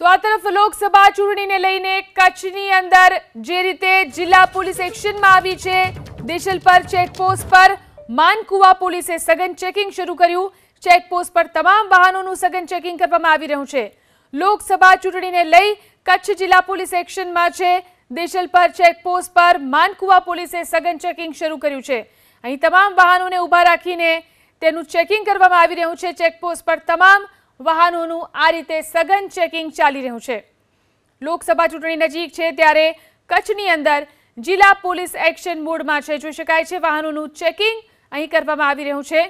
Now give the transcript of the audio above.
તો આ તરફ લોકસભા ચૂંટણીને લઈને કચ્છની અંદર જે રીતે જિલ્લા પોલીસ એક્શનમાં આવી છે દેશલ પર ચેકપોસ્ટ પર માનકુવા પોલીસે સઘન ચેકિંગ શરૂ કર્યું ચેકપોસ્ટ પર તમામ વાહનોનું સઘન ચેકિંગ કરવામાં આવી રહ્યું છે લોકસભા ચૂંટણીને લઈ કચ્છ જિલ્લા પોલીસ એક્શનમાં છે દેશલ પર ચેકપોસ્ટ પર માનકુવા પોલીસે સઘન ચેકિંગ શરૂ કર્યું છે અહીં તમામ વાહનોને ઊભા રાખીને તેનું ચેકિંગ કરવામાં આવી રહ્યું છે ચેકપોસ્ટ પર તમામ વાહનોનું આ રીતે સઘન ચેકિંગ ચાલી રહ્યું છે લોકસભા ચૂંટણી નજીક છે ત્યારે કચ્છની અંદર જિલ્લા પોલીસ એક્શન મોડમાં છે જોઈ શકાય છે વાહનોનું ચેકિંગ અહીં કરવામાં આવી રહ્યું છે